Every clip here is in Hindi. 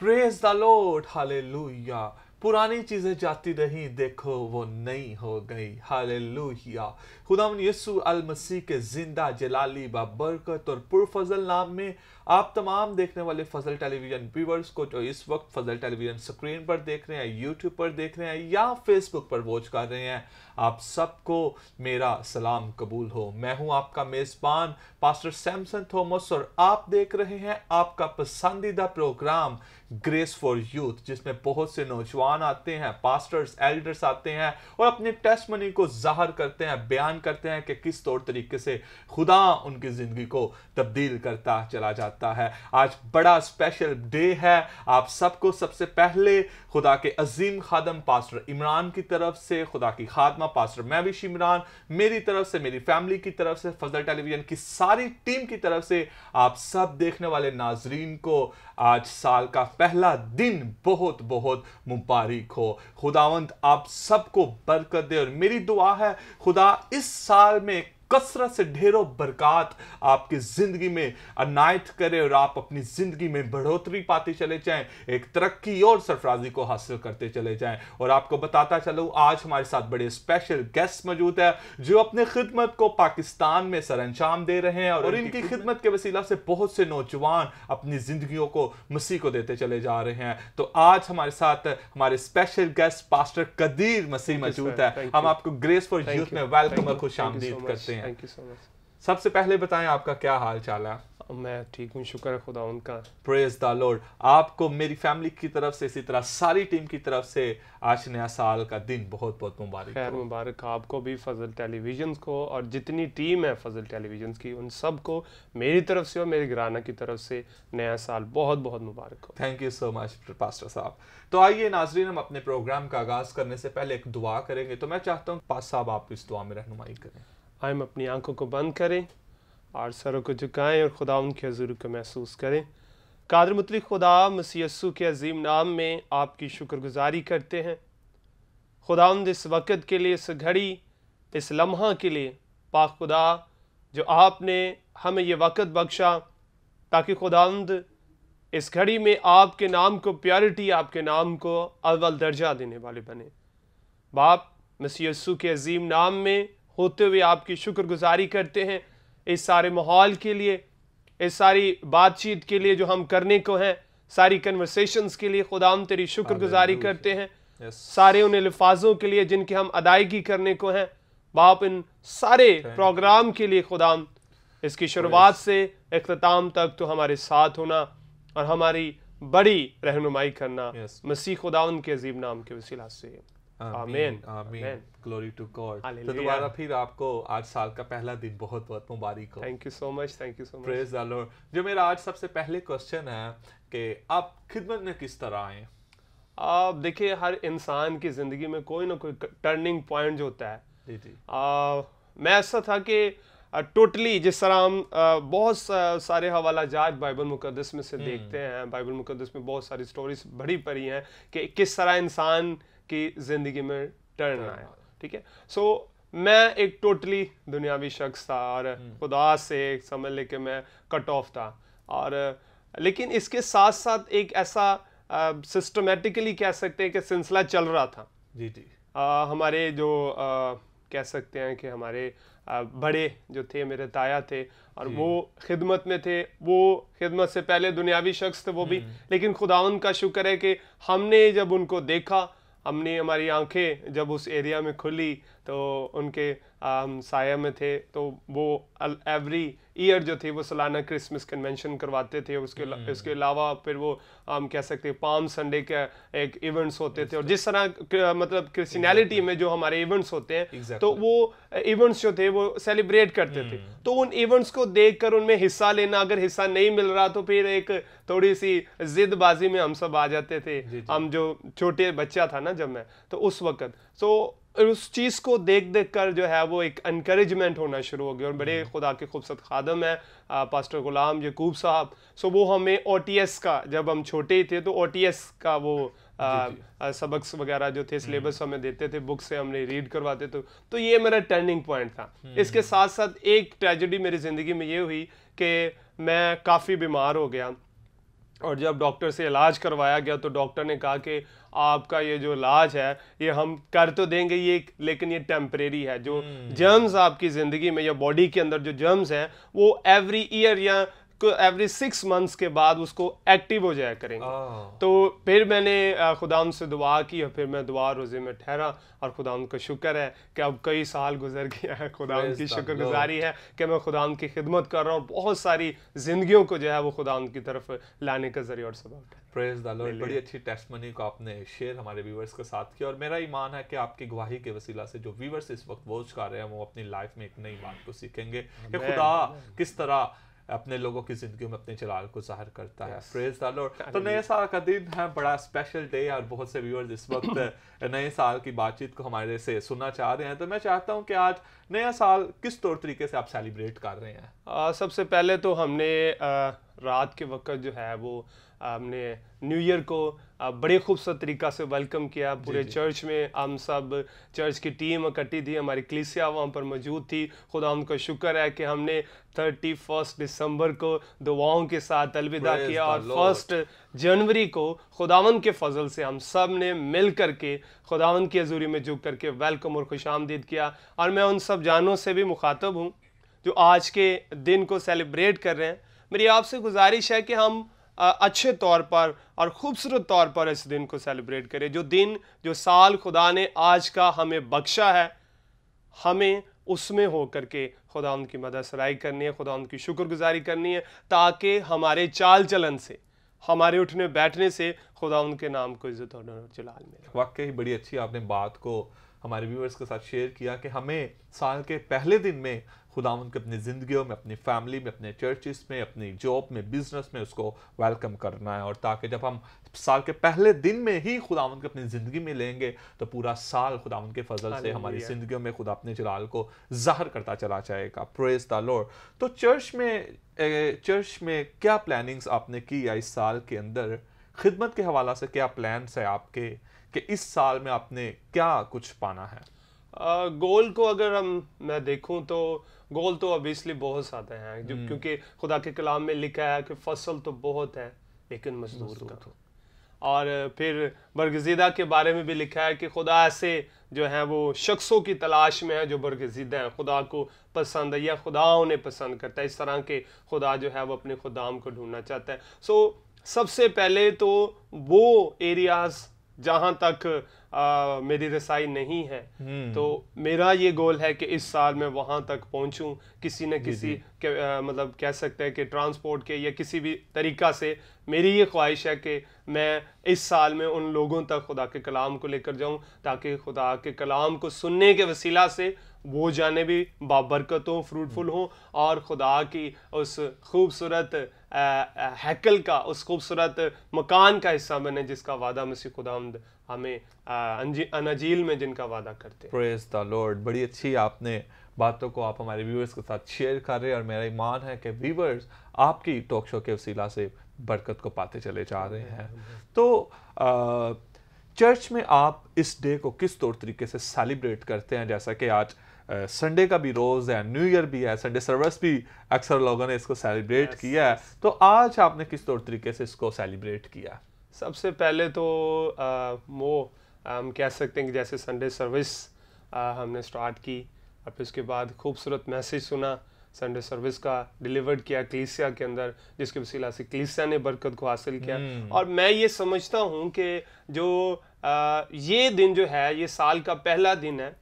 प्रेज द लॉर्ड हाले पुरानी चीज़ें जाती रही देखो वो नई हो गई हाल लुहिया खुदा यसु अल मसीह के जिंदा जलाली बरकत और पुरफजल नाम में आप तमाम देखने वाले फजल टेलीविजन व्यूवर्स को जो इस वक्त फजल टेलीविजन स्क्रीन पर देख रहे हैं यूट्यूब पर देख रहे हैं या फेसबुक पर वॉच कर रहे हैं आप सबको मेरा सलाम कबूल हो मैं हूं आपका मेज़बान पास्टर सैमसन थॉमस और आप देख रहे हैं आपका पसंदीदा प्रोग्राम ग्रेस फॉर यूथ जिसमें बहुत से नौजवान आते हैं पास्टर्स एल्डर्स आते हैं और अपने टेस्ट मनी को जाहर करते हैं बयान करते हैं कि किस तौर तरीके से खुदा उनकी ज़िंदगी को तब्दील करता चला जाता करता है आज बड़ा स्पेशल डे है आप सबको सबसे पहले खुदा के अजीम खादम पास्टर इमरान की तरफ से खुदा की खादमा पास्टर मैविश इमरान मेरी तरफ से मेरी फैमिली की तरफ से फजल टेलीविजन की सारी टीम की तरफ से आप सब देखने वाले नाजरीन को आज साल का पहला दिन बहुत बहुत मुबारक हो खुदावंत आप सबको बरकत दे और मेरी दुआ है खुदा इस साल में कसरत से ढेरों बरकत आपकी ज़िंदगी में अनायत करे और आप अपनी ज़िंदगी में बढ़ोतरी पाते चले जाएं एक तरक्की और सरफराजी को हासिल करते चले जाएं और आपको बताता चलूँ आज हमारे साथ बड़े स्पेशल गेस्ट मौजूद है जो अपने खिदमत को पाकिस्तान में अंजाम दे रहे हैं और, और इनकी खिदमत के वसीला से बहुत से नौजवान अपनी ज़िंदगी को मसीह को देते चले जा रहे हैं तो आज हमारे साथ हमारे special guest pastor Qadir Masih मौजूद है हम आपको ग्रेस फॉर यूथ में वेलकम और खुश करते हैं हैं थैंक यू सो मच सबसे पहले बताएं आपका क्या हाल चाल है मैं ठीक हूँ शुक्र है खुदा उनका प्रेज द लॉर्ड आपको मेरी फैमिली की तरफ से इसी तरह सारी टीम की तरफ से आज नया साल का दिन बहुत बहुत मुबारक खैर मुबारक आपको भी फजल टेलीविजन को और जितनी टीम है फजल टेलीविजन की उन सब को मेरी तरफ से और मेरे घराना की तरफ से नया साल बहुत बहुत मुबारक हो thank you so much pastor साहब तो आइए नाजरीन हम अपने प्रोग्राम का आगाज़ करने से पहले एक दुआ करेंगे तो मैं चाहता हूँ पास साहब आप इस दुआ में रहनुमाई करें हम अपनी आंखों को बंद करें और सरों को झुकाएं और खुदा उनके हजूर को महसूस करें कादर मतलब खुदा मसीसु के अजीम नाम में आपकी शुक्रगुजारी करते हैं खुदा इस वक़्त के लिए इस घड़ी इस लम्हा के लिए पाक खुदा जो आपने हमें यह वक़्त बख्शा ताकि खुदांद इस घड़ी में आपके नाम को प्योरिटी आपके नाम को अव्वल दर्जा देने वाले बने बाप मसीसु के अजीम नाम में होते हुए आपकी शुक्रगुजारी करते हैं इस सारे माहौल के लिए इस सारी बातचीत के लिए जो हम करने को हैं सारी कन्वर्सेशंस के लिए खुदाम तेरी शुक्रगुजारी करते हैं सारे उन लिफाजों के लिए जिनके हम अदायगी करने को हैं बाप इन सारे प्रोग्राम के लिए खुदाम इसकी शुरुआत से अख्ताम तक तो हमारे साथ होना और हमारी बड़ी रहनुमाई करना मसीह खुदा उनके अजीब नाम के वसीला से आमीन आमीन ग्लोरी टू गॉड तो दोबारा फिर आपको आज साल का पहला दिन बहुत बहुत मुबारक हो thank you so much thank you so much praise the Lord जो मेरा आज सबसे पहले क्वेश्चन है कि आप खिदमत में किस तरह आए आप देखिए हर इंसान की ज़िंदगी में कोई ना कोई टर्निंग पॉइंट जो होता है जी जी मैं ऐसा था कि टोटली जिस तरह हम बहुत सारे हवाला जात बाइबल मुकदस में से हम्म। देखते हैं बाइबल मुकदस में बहुत सारी स्टोरीज बड़ी पड़ी हैं कि किस तरह इंसान की ज़िंदगी में टर्न आया ठीक है सो so, मैं एक टोटली दुनियावी शख्स था और हम्म। खुदा से समझ ले कि मैं कट ऑफ था और लेकिन इसके साथ साथ एक ऐसा सिस्टमेटिकली कह सकते हैं कि सिलसिला चल रहा था जी जी आ, हमारे जो आ, कह सकते हैं कि हमारे बड़े जो थे मेरे ताया थे और वो खिदमत में थे वो खिदमत से पहले दुनियावी शख्स थे वो भी हम्म। लेकिन खुदा का शुक्र है कि हमने जब उनको देखा हमने हमारी आंखें जब उस एरिया में खुली तो उनके हम साया में थे तो वो एवरी ईयर जो थी वो सालाना क्रिसमस कन्वेंशन करवाते थे उसके इसके हम्म। अलावा फिर वो हम कह सकते हैं पाम संडे के एक इवेंट्स होते थे और जिस तरह मतलब क्रिस्टियलिटी में जो हमारे इवेंट्स होते हैं तो वो इवेंट्स जो थे वो सेलिब्रेट करते थे हम्म। तो उन इवेंट्स को देख कर उनमें हिस्सा लेना अगर हिस्सा नहीं मिल रहा तो फिर एक थोड़ी सी जिदबाजी में हम सब आ जाते थे हम जो छोटे बच्चा था ना जब मैं तो उस वक्त सो तो उस चीज़ को देख देख कर जो है वो एक इनक्रेजमेंट होना शुरू हो गया और बड़े हम्म। खुदा के खूबसूरत खादम है आ, पास्टर गुलाम यकूब साहब सो वो हमें ओ का जब हम छोटे थे तो ओ का वो आ, सबक्स वगैरह जो थे सिलेबस हम्म। हमें देते थे बुक से हमने रीड करवाते थे तो ये मेरा टर्निंग पॉइंट था हम्म। इसके साथ साथ एक ट्रेजडी मेरी ज़िंदगी में ये हुई कि मैं काफ़ी बीमार हो गया और जब डॉक्टर से इलाज करवाया गया तो डॉक्टर ने कहा कि आपका ये जो इलाज है ये हम कर तो देंगे ये लेकिन ये टेम्परेरी है जो जर्म्स हम्म। आपकी ज़िंदगी में या बॉडी के अंदर जो जर्म्स हैं वो एवरी ईयर या एवरी सिक्स मंथ्स के बाद उसको एक्टिव हो जाया करेंगे हाँ। तो फिर मैंने खुदा से दुआ की और फिर मैं दुआ रोज़े में ठहरा और खुदा का शुक्र है कि अब कई साल गुजर गया है खुदा की शुक्रगुजारी है कि मैं खुदा की खिदमत कर रहा हूँ बहुत सारी जिंदगियों को जो है वो खुदा की तरफ लाने का जरिए और सबक है प्रेज द लॉर्ड बड़ी अच्छी टेस्ट मनी को आपने शेयर हमारे व्यूवर्स के साथ किया और मेरा ईमान है कि आपकी गवाही के वसीला से जो व्यूवर्स इस वक्त वॉच कर रहे हैं वो अपनी लाइफ में एक नई बात को सीखेंगे कि खुदा किस तरह अपने लोगों की जिंदगी में अपने जलाल को जाहिर करता yes. है प्रेज द तो नए साल का दिन है बड़ा स्पेशल डे है और बहुत से व्यूअर्स इस वक्त नए साल की बातचीत को हमारे से सुनना चाह रहे हैं तो मैं चाहता हूं कि आज नया साल किस तौर तरीके से आप सेलिब्रेट कर रहे हैं आ, सबसे पहले तो हमने आ, रात के वक्त जो है वो हमने न्यू ईयर को बड़े खूबसूरत तरीका से वेलकम किया पूरे चर्च में हम सब चर्च की टीम इकट्ठी थी हमारी क्लिसिया वहाँ पर मौजूद थी खुदा उनका शुक्र है कि हमने थर्टी फर्स्ट दिसंबर को दुआओं के साथ अलविदा किया और फर्स्ट जनवरी को खुदावन के फजल से हम सब ने मिल करके खुदावन की हजूरी में झुक करके वेलकम और खुश आमदीद किया और मैं उन सब जानों से भी मुखातब हूँ जो आज के दिन को सेलिब्रेट कर रहे हैं मेरी आपसे गुजारिश है कि हम अच्छे तौर पर और ख़ूबसूरत तौर पर इस दिन को सेलिब्रेट करें जो दिन जो साल खुदा ने आज का हमें बख्शा है हमें उसमें हो कर के खुदा उनकी मदद सराई करनी है खुदा उनकी शुक्रगुजारी करनी है ताकि हमारे चाल चलन से हमारे उठने बैठने से खुदा उनके नाम को इज्जत और जलाल मिले वाकई बड़ी अच्छी आपने बात को हमारे व्यूवर्स के साथ शेयर किया कि हमें साल के पहले दिन में खुदा उनके अपनी ज़िंदगियों में अपनी फैमिली में अपने चर्चिस में अपनी जॉब में बिजनेस में उसको वेलकम करना है और ताकि जब हम साल के पहले दिन में ही खुदा उनके अपनी ज़िंदगी में लेंगे तो पूरा साल खुदा उनके फजल से हमारी ज़िंदगियों में खुदा अपने जलाल को ज़ाहर करता चला जाएगा प्रेज द लॉर्ड तो चर्च में चर्च में क्या प्लानिंग्स आपने की या इस साल के अंदर खिदमत के हवाला से क्या प्लान्स है आपके कि इस साल में आपने क्या कुछ पाना है गोल को अगर हम मैं देखूं तो गोल तो ऑब्वियसली बहुत सारे हैं जो हम्म। क्योंकि खुदा के कलाम में लिखा है कि फसल तो बहुत है लेकिन मजदूर का तो। तो। और फिर बरगजीदा के बारे में भी लिखा है कि खुदा ऐसे जो है वो शख्सों की तलाश में है जो बरगजीदा हैं खुदा को पसंद है या खुदा उन्हें पसंद करता है इस तरह के खुदा जो है वो अपने खुदाम को ढूंढना चाहता है सो सबसे पहले तो वो एरियाज जहाँ तक मेरी रसाई नहीं है हम्म। तो मेरा ये गोल है कि इस साल मैं वहाँ तक पहुँचूँ किसी न किसी के, आ, मतलब कह सकते हैं कि ट्रांसपोर्ट के या किसी भी तरीका से मेरी ये ख्वाहिश है कि मैं इस साल में उन लोगों तक खुदा के कलाम को लेकर जाऊँ ताकि खुदा के कलाम को सुनने के वसीला से वो जाने भी बाबरकत हों फ्रूटफुल हों और खुदा की उस खूबसूरत हैकल का उस खूबसूरत मकान का हिस्सा बने जिसका वादा मसीह खुदा हमें अनजील में जिनका वादा करते हैं द लॉर्ड बड़ी अच्छी आपने बातों को आप हमारे व्यूवर्स के साथ शेयर कर रहे हैं और मेरा ईमान है कि व्यूवर्स आपकी टॉक शो के वसीला से बरकत को पाते चले जा रहे हैं तो आ, चर्च में आप इस डे को किस तौर तरीके से सेलिब्रेट करते हैं जैसा कि आज संडे का भी रोज़ है न्यू ईयर भी है संडे सर्विस भी अक्सर लोगों ने इसको सेलिब्रेट किया है तो आज आपने किस तौर तरीके से इसको सेलिब्रेट किया सबसे पहले तो वो हम कह सकते हैं कि जैसे संडे सर्विस आ, हमने स्टार्ट की और फिर उसके बाद खूबसूरत मैसेज सुना संडे सर्विस का डिलीवर्ड किया क्लिसिया के अंदर जिसके वसीला से क्लिसिया ने बरकत को हासिल किया हम्म। और मैं ये समझता हूँ कि जो आ, ये दिन जो है ये साल का पहला दिन है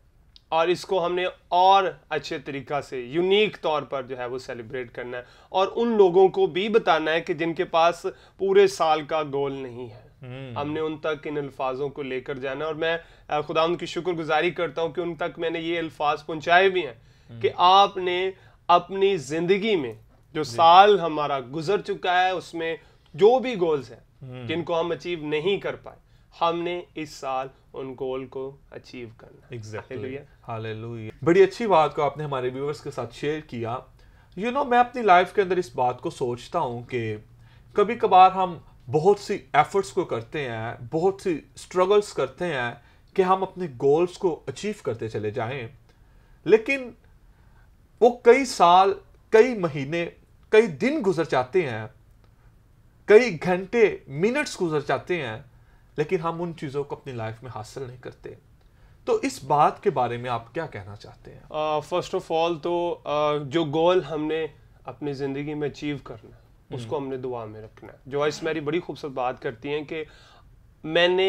और इसको हमने और अच्छे तरीक़ा से यूनिक तौर पर जो है वो सेलिब्रेट करना है और उन लोगों को भी बताना है कि जिनके पास पूरे साल का गोल नहीं है हम्म। हमने उन तक इन अल्फाजों को लेकर जाना और मैं खुदा उनकी शुक्रगुजारी करता हूँ कि उन तक मैंने ये अल्फाज पहुँचाए भी हैं हम्म। कि आपने अपनी ज़िंदगी में जो साल हमारा गुजर चुका है उसमें जो भी गोल्स हैं हम्म। जिनको हम अचीव नहीं कर पाए हमने इस साल उन गोल को अचीव करना एग्जैक्टली हालेलुया बड़ी अच्छी बात को आपने हमारे व्यूवर्स के साथ शेयर किया यू you नो know, मैं अपनी लाइफ के अंदर इस बात को सोचता हूँ कि कभी कभार हम बहुत सी एफर्ट्स को करते हैं बहुत सी स्ट्रगल्स करते हैं कि हम अपने गोल्स को अचीव करते चले जाएं लेकिन वो कई साल कई महीने कई दिन गुजर जाते हैं कई घंटे मिनट्स गुजर जाते हैं लेकिन हम उन चीज़ों को अपनी लाइफ में हासिल नहीं करते तो इस बात के बारे में आप क्या कहना चाहते हैं फर्स्ट ऑफ ऑल तो uh, जो गोल हमने अपनी ज़िंदगी में अचीव करना है हम्म। उसको हमने दुआ में रखना है जो इस मेरी बड़ी खूबसूरत बात करती हैं कि मैंने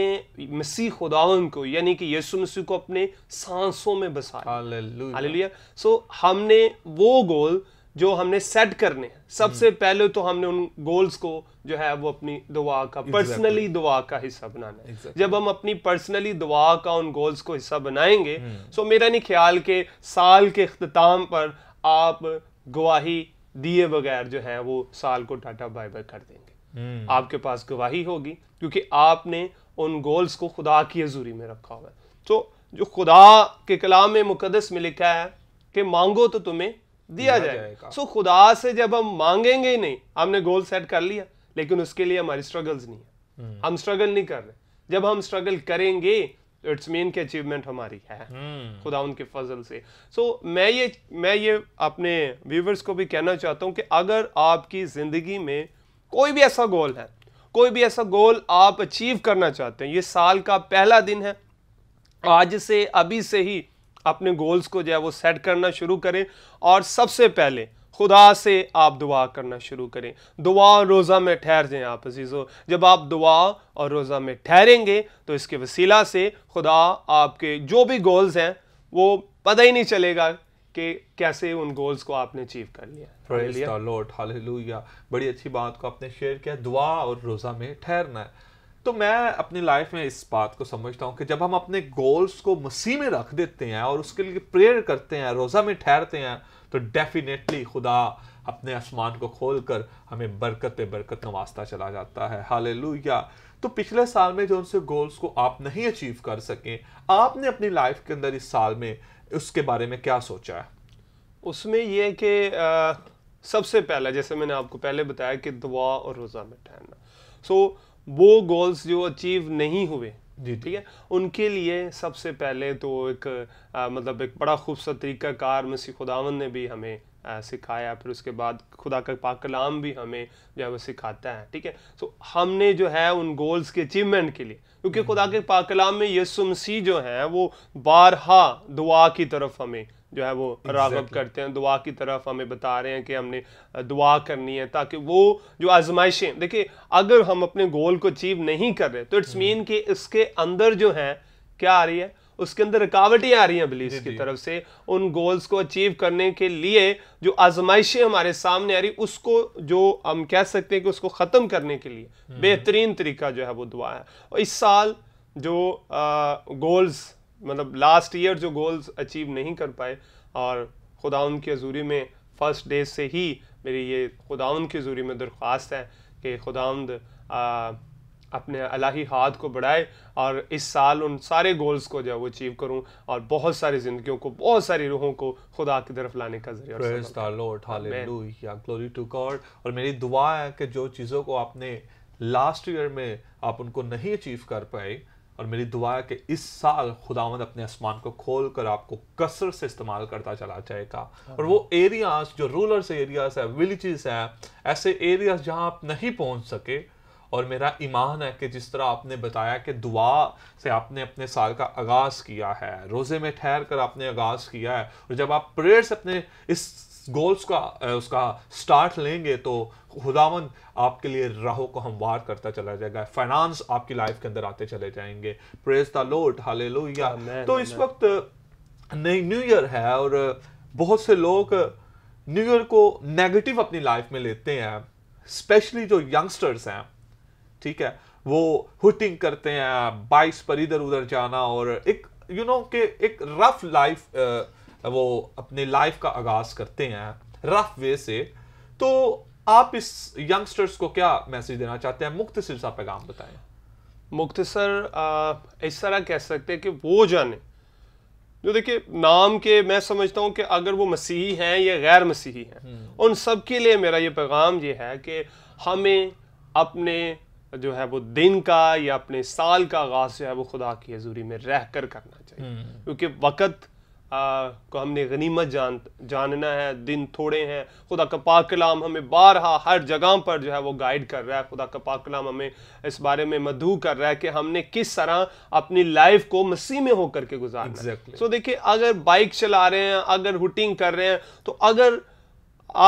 मसीह खुदावन को यानी कि यीशु मसीह को अपने सांसों में बसाया सो so, हमने वो गोल जो हमने सेट करने हैं सबसे हम्म। पहले तो हमने उन गोल्स को जो है वो अपनी दुआ का पर्सनली exactly. दुआ का हिस्सा बनाना है exactly. जब हम अपनी पर्सनली दुआ का उन गोल्स को हिस्सा बनाएंगे सो हम्म। तो मेरा नहीं ख्याल के साल के अख्ताम पर आप गवाही दिए बगैर जो है वो साल को टाटा बाय बाय कर देंगे हम्म। आपके पास गवाही होगी क्योंकि आपने उन गोल्स को खुदा की हजूरी में रखा हुआ है तो जो खुदा के कलाम मुकदस में लिखा है कि मांगो तो तुम्हें दिया, जाएगा सो so, खुदा से जब हम मांगेंगे ही नहीं हमने गोल सेट कर लिया लेकिन उसके लिए हमारी स्ट्रगल्स नहीं है हम्म। हम स्ट्रगल नहीं कर रहे जब हम स्ट्रगल करेंगे इट्स मेन की अचीवमेंट हमारी है हम्म। खुदा उनके फजल से सो so, मैं ये मैं ये अपने व्यूवर्स को भी कहना चाहता हूँ कि अगर आपकी ज़िंदगी में कोई भी ऐसा गोल है कोई भी ऐसा गोल आप अचीव करना चाहते हैं ये साल का पहला दिन है आज से अभी से ही अपने गोल्स को जो है वो सेट करना शुरू करें और सबसे पहले खुदा से आप दुआ करना शुरू करें दुआ और रोज़ा में ठहर जाएं आप अजीजों जब आप दुआ और रोज़ा में ठहरेंगे तो इसके वसीला से खुदा आपके जो भी गोल्स हैं वो पता ही नहीं चलेगा कि कैसे उन गोल्स को आपने अचीव कर लिया लॉर्ड हालेलुया बड़ी अच्छी बात को आपने शेयर किया दुआ और रोज़ा में ठहरना है तो मैं अपनी लाइफ में इस बात को समझता हूँ कि जब हम अपने गोल्स को मसीह में रख देते हैं और उसके लिए प्रेयर करते हैं रोज़ा में ठहरते हैं तो डेफिनेटली खुदा अपने आसमान को खोल कर हमें बरकत पे बरकत नवाजता चला जाता है हाल तो पिछले साल में जो उनसे गोल्स को आप नहीं अचीव कर सकें आपने अपनी लाइफ के अंदर इस साल में उसके बारे में क्या सोचा है उसमें यह है कि सबसे पहला जैसे मैंने आपको पहले बताया कि दुआ और रोज़ा में ठहरना सो so, वो गोल्स जो अचीव नहीं हुए जी ठीक है उनके लिए सबसे पहले तो एक आ, मतलब एक बड़ा खूबसूरत तरीका कार मसी खुदावन ने भी हमें आ, सिखाया फिर उसके बाद खुदा का पाक कलाम भी हमें जो है वो सिखाता है ठीक है सो तो हमने जो है उन गोल्स के अचीवमेंट के लिए क्योंकि खुदा के पाक कलाम में यसु मसीह जो है वो बारहा दुआ की तरफ हमें जो है वो exactly. रागब करते हैं दुआ की तरफ हमें बता रहे हैं कि हमने दुआ करनी है ताकि वो जो आजमाइशें देखिए अगर हम अपने गोल को अचीव नहीं कर रहे तो इट्स हम्म। मीन कि इसके अंदर जो है क्या आ रही है उसके अंदर रुकावटें आ रही हैं बिलीफ की तरफ से उन गोल्स को अचीव करने के लिए जो आजमाइशें हमारे सामने आ रही उसको जो हम कह सकते हैं कि उसको ख़त्म करने के लिए हम्म। बेहतरीन तरीका जो है वो दुआ है और इस साल जो आ, गोल्स मतलब लास्ट ईयर जो गोल्स अचीव नहीं कर पाए और खुदा उनकी हजूरी में फ़र्स्ट डे से ही मेरी ये खुदा की हजूरी में दरख्वास्त है कि खुदाउंद अपने अलाही हाथ को बढ़ाए और इस साल उन सारे गोल्स को जो है वो अचीव करूँ और बहुत सारी ज़िंदगियों को बहुत सारी रूहों को खुदा की तरफ लाने का जरिया और मेरी दुआ है कि जो चीज़ों को आपने लास्ट ईयर में आप उनको नहीं अचीव कर पाए और मेरी दुआ है कि इस साल खुदावंद अपने आसमान को खोल कर आपको कसर से इस्तेमाल करता चला जाएगा हाँ। और वो एरियाज जो रूरल्स एरियाज है विलेजेस है ऐसे एरियाज जहाँ आप नहीं पहुँच सके और मेरा ईमान है कि जिस तरह आपने बताया कि दुआ से आपने अपने साल का आगाज़ किया है रोज़े में ठहर कर आपने आगाज़ किया है और जब आप प्रेयर से अपने इस गोल्स का उसका स्टार्ट लेंगे तो खुदावन आपके लिए राहों को हमवार करता चला जाएगा फाइनेंस आपकी लाइफ के अंदर आते चले जाएंगे प्रेज द लो या तो इस वक्त नई न्यू ईयर है और बहुत से लोग न्यू ईयर को नेगेटिव अपनी लाइफ में लेते हैं स्पेशली जो यंगस्टर्स हैं ठीक है वो हुटिंग करते हैं बाइक्स पर इधर उधर जाना और एक यू you नो know, के एक रफ लाइफ वो अपने लाइफ का आगाज करते हैं रफ वे से तो आप इस यंगस्टर्स को क्या मैसेज देना चाहते हैं मुख्तसर सा पैगाम बताएं मुख्तसर इस तरह कह सकते हैं कि वो जाने जो देखिए नाम के मैं समझता हूँ कि अगर वो मसीही हैं या गैर मसीही हैं हम्म। उन सब के लिए मेरा ये पैगाम ये है कि हमें अपने जो है वो दिन का या अपने साल का आगाज़ जो है वो खुदा की हजूरी में रह कर करना चाहिए हम्म। क्योंकि वक़्त को हमने गनीमत जान जानना है दिन थोड़े हैं खुदा का पाक कलाम हमें बारहा हर जगह पर जो है वो गाइड कर रहा है खुदा का पाक कलाम हमें इस बारे में मधु कर रहा है कि हमने किस तरह अपनी लाइफ को मसीह में होकर के गुजारना exactly. सो so, देखिए अगर बाइक चला रहे हैं अगर हुटिंग कर रहे हैं तो अगर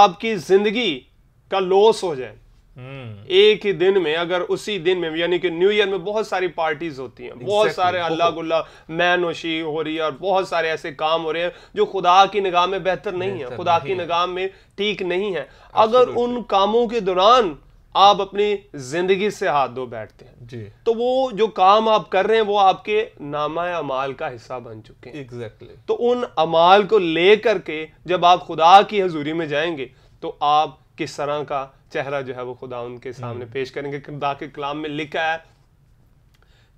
आपकी ज़िंदगी का लॉस हो जाए एक ही दिन में अगर उसी दिन में यानी कि न्यू ईयर में बहुत सारी पार्टीज होती हैं बहुत सारे अल्लाह गुल्ला मैनोशी हो रही है और बहुत सारे ऐसे काम हो रहे हैं जो खुदा की निगाह में बेहतर नहीं है खुदा की निगाह में ठीक नहीं है अगर उन कामों के दौरान आप अपनी जिंदगी से हाथ धो बैठते हैं जी तो वो जो काम आप कर रहे हैं वो आपके नामा अमाल का हिस्सा बन चुके हैं एग्जैक्टली exactly. तो उन अमाल को लेकर के जब आप खुदा की हजूरी में जाएंगे तो आप किस तरह का चेहरा जो है वो खुदा उनके सामने हम्म। पेश करेंगे खुदा के कलाम में लिखा है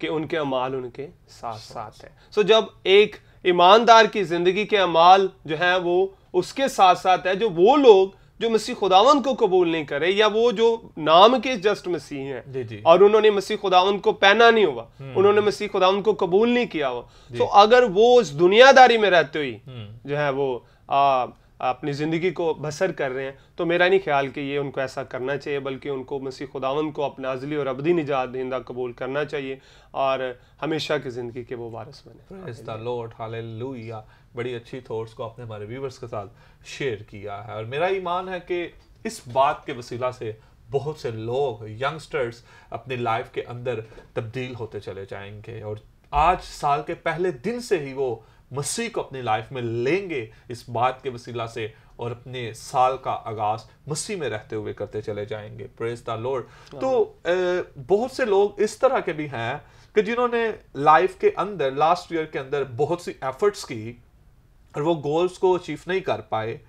कि उनके अमाल उनके साथ साथ है सो जब एक ईमानदार की ज़िंदगी के अमाल जो है वो उसके साथ साथ है जो वो लोग जो मसीह खुदावन को कबूल नहीं करे या वो जो नाम के जस्ट मसीह हैं और उन्होंने मसीह खुदावन को पहना नहीं हुआ हम्म। उन्होंने मसीह खुदावन को कबूल नहीं किया हुआ तो अगर वो उस दुनियादारी में रहते हुई हम्म। जो है वो आ, अपनी ज़िंदगी को बसर कर रहे हैं तो मेरा नहीं ख्याल कि ये उनको ऐसा करना चाहिए बल्कि उनको मसीह खुदावन को अपना अजली और अबदी निजात दिंदा कबूल करना चाहिए और हमेशा की ज़िंदगी के वो वारस बने लॉर्ड हालेलुया बड़ी अच्छी थॉट्स को अपने हमारे व्यूवर्स के साथ शेयर किया है और मेरा ईमान है कि इस बात के वसीला से बहुत से लोग यंगस्टर्स अपनी लाइफ के अंदर तब्दील होते चले जाएंगे और आज साल के पहले दिन से ही वो मसीह को अपनी लाइफ में लेंगे इस बात के वसीला से और अपने साल का आगाज मसीह में रहते हुए करते चले जाएंगे प्रेज द लॉर्ड तो बहुत से लोग इस तरह के भी हैं कि जिन्होंने लाइफ के अंदर लास्ट ईयर के अंदर बहुत सी एफर्ट्स की और वो गोल्स को अचीव नहीं कर पाए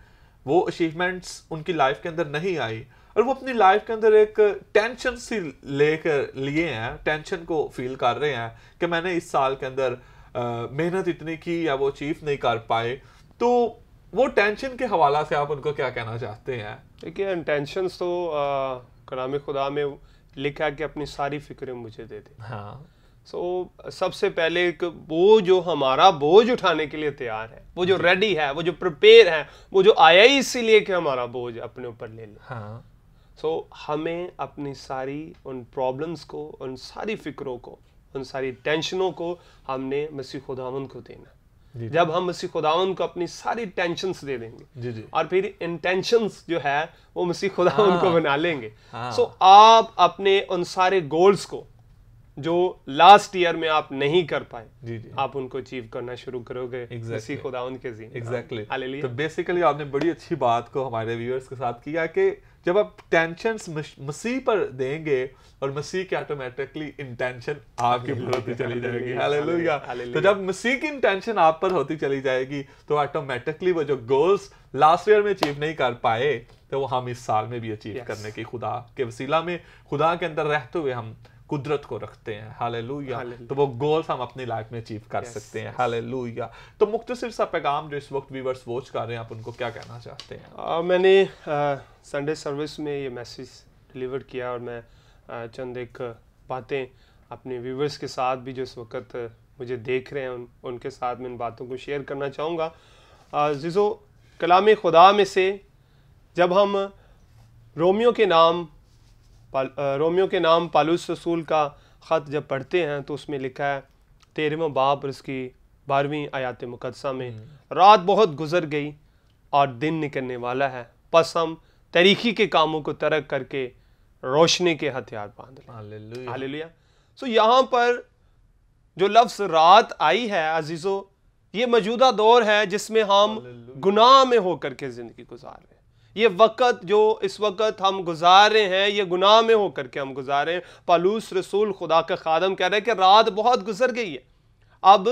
वो अचीवमेंट्स उनकी लाइफ के अंदर नहीं आई और वो अपनी लाइफ के अंदर एक टेंशन सी लेकर लिए हैं टेंशन को फील कर रहे हैं कि मैंने इस साल के अंदर मेहनत इतनी की या वो अचीव नहीं कर पाए तो वो टेंशन के हवाला से आप उनको क्या कहना चाहते हैं देखिए टेंशन तो कलाम खुदा में लिखा कि अपनी सारी फिक्रें मुझे दे दे हाँ सो so, सबसे पहले एक वो जो हमारा बोझ उठाने के लिए तैयार है वो जो रेडी है वो जो प्रिपेयर है वो जो आया ही इसीलिए कि हमारा बोझ अपने ऊपर ले ले हाँ सो so, हमें अपनी सारी उन प्रॉब्लम्स को उन सारी फिक्रों को उन सारी टेंशनों को हमने मसीह खुदावन को देना जब हम मसीह खुदावन को अपनी सारी टेंशन दे देंगे जी जी। और फिर इंटेंशंस जो है वो मसीह खुदावन को हाँ। बना लेंगे सो हाँ। आप अपने उन सारे गोल्स को जो लास्ट ईयर में आप नहीं कर पाए जी जी। आप उनको अचीव करना शुरू करोगे exactly. खुदावन के exactly. तो बेसिकली आपने बड़ी अच्छी बात को हमारे व्यूअर्स के साथ किया कि जब आप टेंशन मसीह पर देंगे और मसीह के ऑटोमेटिकली इंटेंशन आपकी पर होती चली जाएगी हालेलुया तो जब मसीह की इंटेंशन आप पर होती चली जाएगी तो ऑटोमेटिकली वो जो गोल्स लास्ट ईयर में अचीव नहीं कर पाए तो वो हम इस साल में भी अचीव करने की खुदा के वसीला में खुदा के अंदर रहते हुए हम कुदरत को रखते हैं हाले तो वो गोल्स हम अपनी लाइफ में अचीव कर yes, सकते हैं हाले तो मुख्तर सा पैगाम जो इस वक्त व्यूवर्स वॉच कर रहे हैं आप उनको क्या कहना चाहते हैं आ, मैंने संडे सर्विस में ये मैसेज डिलीवर किया और मैं आ, चंद एक बातें अपने व्यूवर्स के साथ भी जो इस वक्त मुझे देख रहे हैं उन उनके साथ मैं इन बातों को शेयर करना चाहूँगा जिसो कलाम खुदा में से जब हम रोमियो के नाम रोमियो के नाम पालूस रसूल का ख़त जब पढ़ते हैं तो उसमें लिखा है तेरहवें बाप और उसकी बारहवीं आयात मुकदसा में हम्म। रात बहुत गुजर गई और दिन निकलने वाला है बस हम तरीक़ी के कामों को तरक करके रोशनी के हथियार बांध लिया सो यहाँ पर जो लफ्ज़ रात आई है अजीज़ो ये मौजूदा दौर है जिसमें हम गुनाह में होकर के ज़िंदगी गुजार ये वक़्त जो इस वक्त हम गुजार रहे हैं ये गुनाह में होकर के हम गुजारे हैं पालूस रसूल खुदा का खादम कह रहे हैं कि रात बहुत गुजर गई है अब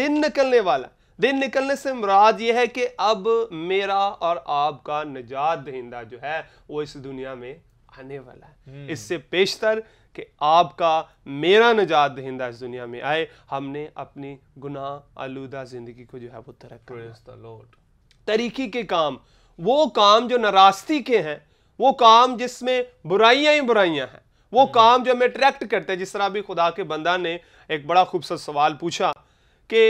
दिन निकलने वाला दिन निकलने से मुराद ये है कि अब मेरा और आपका निजात दहिंदा जो है वो इस दुनिया में आने वाला है हम्म। इससे पेशतर कि आपका मेरा निजात दहिंदा इस दुनिया में आए हमने अपनी गुनाह आलूदा ज़िंदगी को जो है वो तरक्की तरीकी के काम वो काम जो नाराजगी के हैं वो काम जिसमें बुराइयां ही बुराइयां हैं वो हम्म। काम जो हमें अट्रैक्ट करते हैं जिस तरह अभी खुदा के बंदा ने एक बड़ा खूबसूरत सवाल पूछा कि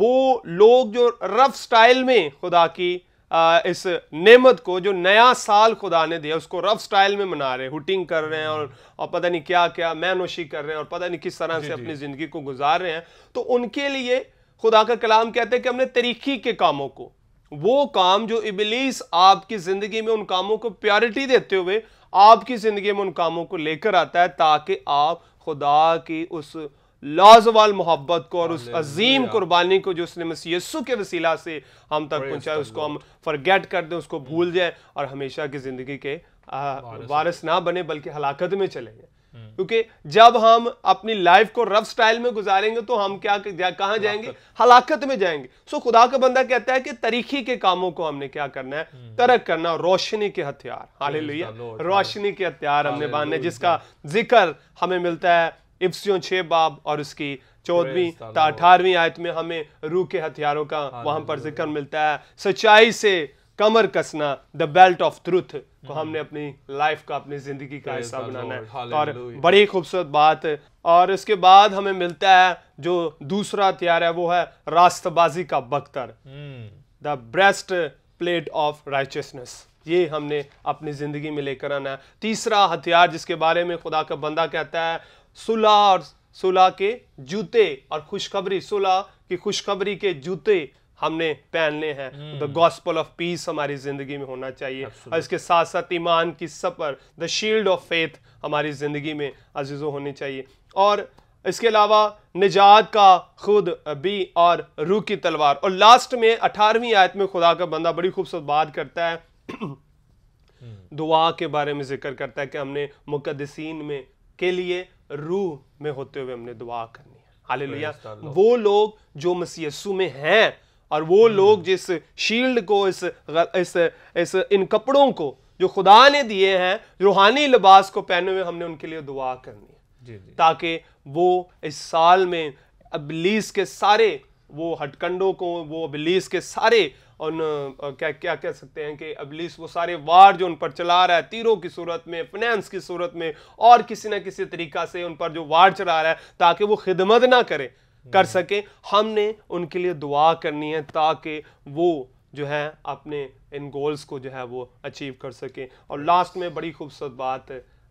वो लोग जो रफ स्टाइल में खुदा की आ, इस नेमत को जो नया साल खुदा ने दिया उसको रफ स्टाइल में मना रहे हैं हुटिंग कर रहे हैं और और पता नहीं क्या क्या मैनोशी कर रहे हैं और पता नहीं किस तरह से अपनी ज़िंदगी को गुजार रहे हैं तो उनके लिए खुदा का कलाम कहते हैं कि हमने तरीकी के कामों को वो काम जो इबलीस आपकी जिंदगी में उन कामों को प्योरिटी देते हुए आपकी जिंदगी में उन कामों को लेकर आता है ताकि आप खुदा की उस लाजवाल मोहब्बत को और उस अजीम कुर्बानी को जो उसने मसी के वसीला से हम तक पहुंचाए उसको हम फॉरगेट कर दें उसको भूल जाए और हमेशा की जिंदगी के वारस ना बने बल्कि हलाकत में चले जाए हम्म। क्योंकि जब हम अपनी लाइफ को रफ स्टाइल में गुजारेंगे तो हम क्या कहा जाएंगे हलाकत में जाएंगे सो खुदा का बंदा कहता है कि तरीकी के कामों को हमने क्या करना है हम्म। तरक करना रोशनी के हथियार हाले रोशनी के हथियार हमने बांधने जिसका जिक्र हमें मिलता है इफ्सियों छे बाब और उसकी चौदहवीं अठारहवीं आयत में हमें रूह के हथियारों का वहां पर जिक्र मिलता है सच्चाई से कमर कसना द बेल्ट ऑफ ट्रुथ को हम्म। हमने अपनी लाइफ का अपनी जिंदगी का हिस्सा बनाना है और बड़ी खूबसूरत बात और इसके बाद हमें मिलता है जो दूसरा हथियार है वो है रास्तबाजी का बख्तर the breast plate of righteousness ये हमने अपनी ज़िंदगी में लेकर आना है तीसरा हथियार जिसके बारे में खुदा का बंदा कहता है सुलह और सुलह के जूते और खुशखबरी सुलह की खुशखबरी के जूते हमने पहनने हैं द गॉस्पल ऑफ पीस हमारी जिंदगी में होना चाहिए और इसके साथ साथ ईमान की सफर द शील्ड ऑफ फेथ हमारी जिंदगी में अजीजो होनी चाहिए और इसके अलावा निजात का खुद भी और रूह की तलवार और लास्ट में अठारहवीं आयत में खुदा का बंदा बड़ी खूबसूरत बात करता है हम्म। दुआ के बारे में जिक्र करता है कि हमने मुकदसिन में के लिए रूह में होते हुए हमने दुआ करनी है हाल वो लोग जो मसीसु में हैं और वो हम्म। लोग जिस शील्ड को इस इस इस इन कपड़ों को जो खुदा ने दिए हैं रूहानी लिबास को पहने हुए हमने उनके लिए दुआ करनी है ताकि वो इस साल में अबलीस के सारे वो हटकंडों को वो अबलीस के सारे उन क्या क्या कह सकते हैं कि अबलीस वो सारे वार जो उन पर चला रहा है तीरों की सूरत में फाइनेंस की सूरत में और किसी ना किसी तरीका से उन पर जो वार चला रहा है ताकि वो खिदमत ना करें कर हम्म। सके हमने उनके लिए दुआ करनी है ताकि वो जो है अपने इन गोल्स को जो है वो अचीव कर सकें और लास्ट में बड़ी खूबसूरत बात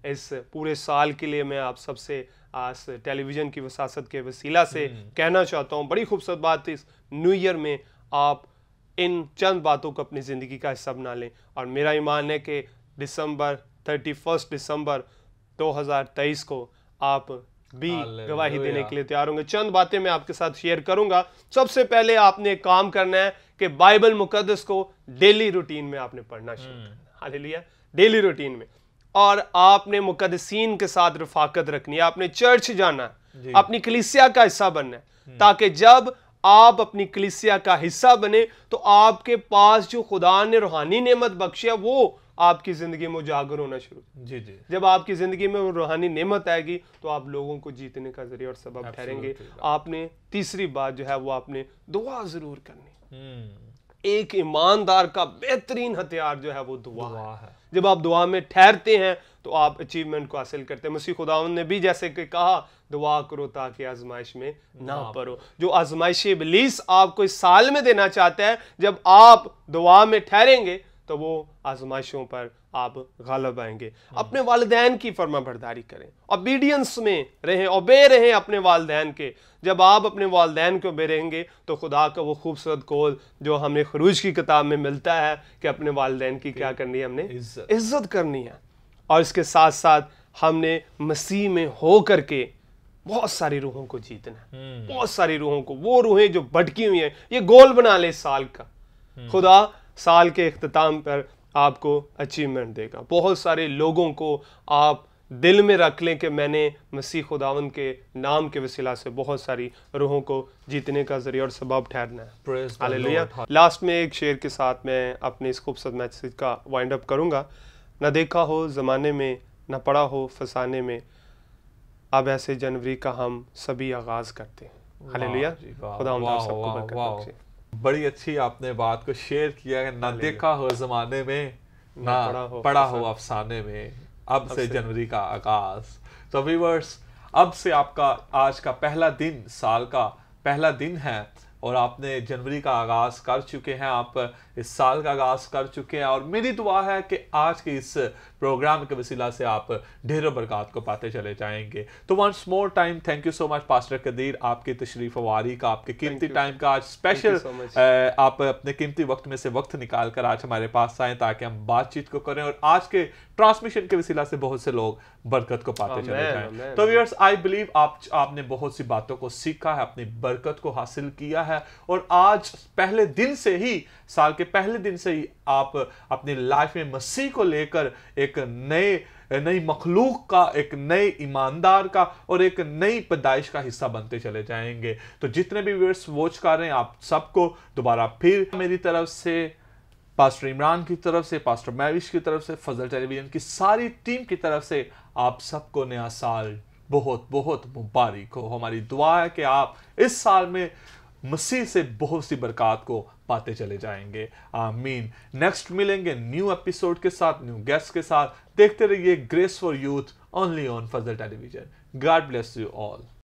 इस पूरे साल के लिए मैं आप सबसे आज टेलीविज़न की वसासत के वसीला से हम्म। कहना चाहता हूँ बड़ी खूबसूरत बात इस न्यू ईयर में आप इन चंद बातों को अपनी ज़िंदगी का हिस्सा बना लें और मेरा ईमान है कि दिसंबर थर्टी फर्स्ट दिसंबर 2023 को आप भी गवाही देने के लिए तैयार होंगे चंद बातें मैं आपके साथ शेयर करूंगा सबसे पहले आपने एक काम करना है कि बाइबल मुकदस को डेली रूटीन में आपने पढ़ना शुरू हम्म। करना हालेलुया डेली रूटीन में और आपने मुकदसिन के साथ रफाकत रखनी है आपने चर्च जाना है अपनी कलिसिया का हिस्सा बनना है हम्म। ताकि जब आप अपनी कलिसिया का हिस्सा बने तो आपके पास जो खुदा ने रूहानी नेमत बख्शी है वो आपकी ज़िंदगी में उजागर होना शुरू जी जी जब आपकी ज़िंदगी में वो रूहानी नेमत आएगी तो आप लोगों को जीतने का जरिया और सबक ठहरेंगे आपने तीसरी बात जो है वो आपने दुआ ज़रूर करनी हम्म। एक ईमानदार का बेहतरीन हथियार जो है वो दुआ, दुआ है जब आप दुआ में ठहरते हैं तो आप अचीवमेंट को हासिल करते हैं मसीह खुदावन ने भी जैसे कि कहा दुआ करो ताकि आजमाइश में ना हाँ। पड़ो जो आजमाइश बलीस आपको इस साल में देना चाहता है जब आप दुआ में ठहरेंगे तो वो आजमाइशों पर आप गालब आएंगे हम्म। अपने वालदेन की फर्मा बरदारी करें ओबीडियंस में रहें ओबे रहें अपने वालदेन के जब आप अपने वालदेन को ओबे रहेंगे तो खुदा का वो खूबसूरत कोल जो हमें खरूज की किताब में मिलता है कि अपने वालदेन की क्या करनी है हमने इज्जत करनी है और इसके साथ साथ हमने मसीह में हो करके बहुत सारी रूहों को जीतना है हम्म। बहुत सारी रूहों को वो रूहें जो भटकी हुई हैं ये गोल बना ले साल का हम्म। खुदा साल के अख्ताम पर आपको अचीवमेंट देगा बहुत सारे लोगों को आप दिल में रख लें कि मैंने मसीह खुदावन के नाम के वसीला से बहुत सारी रूहों को जीतने का जरिया और सबब ठहरना है लास्ट में एक शेर के साथ मैं अपने इस खूबसूरत मैसेज का वाइंड अप करूँगा न देखा हो ज़माने में न पड़ा हो फसाने में अब ऐसे जनवरी का हम सभी आगाज़ करते हैं हालेलुया खुदा सबको बड़ी अच्छी आपने बात को शेयर किया है ना देखा हो जमाने में ना पढ़ा हो, अच्छा। अफसाने में अब से जनवरी का आगाज तो व्यूवर्स अब से आपका आज का पहला दिन साल का पहला दिन है और आपने जनवरी का आगाज कर चुके हैं आप इस साल का आगाज कर चुके हैं और मेरी दुआ है कि आज के इस प्रोग्राम के वसीला से आप ढेरों बरकत को पाते चले जाएंगे तो once more time thank you so much pastor Qadeer आपकी तशरीफ वारी का आपके कीमती टाइम का आज स्पेशल so आप अपने कीमती वक्त में से वक्त निकाल कर आज हमारे पास आए ताकि हम बातचीत को करें और आज के ट्रांसमिशन के वसीला से बहुत से लोग बरकत को पाते चले जाए तो व्यूअर्स आई बिलीव आप आपने बहुत सी बातों को सीखा है अपनी बरकत को हासिल किया है और आज पहले दिन से ही साल के पहले दिन से ही आप अपनी लाइफ में मसीह को लेकर एक नए नई मखलूक का एक नए ईमानदार का और एक नई पैदाइश का हिस्सा बनते चले जाएंगे तो जितने भी व्यवर्स वॉच कर रहे हैं आप सबको दोबारा फिर मेरी तरफ से पास्टर इमरान की तरफ से पास्टर मैविश की तरफ से फजल टेलीविज़न की सारी टीम की तरफ से आप सबको नया साल बहुत बहुत मुबारक हो हमारी दुआ है कि आप इस साल में मसीह से बहुत सी बरकत को पाते चले जाएंगे आमीन नेक्स्ट मिलेंगे न्यू एपिसोड के साथ न्यू गेस्ट के साथ देखते रहिए grace for youth only on Fazal television God bless you all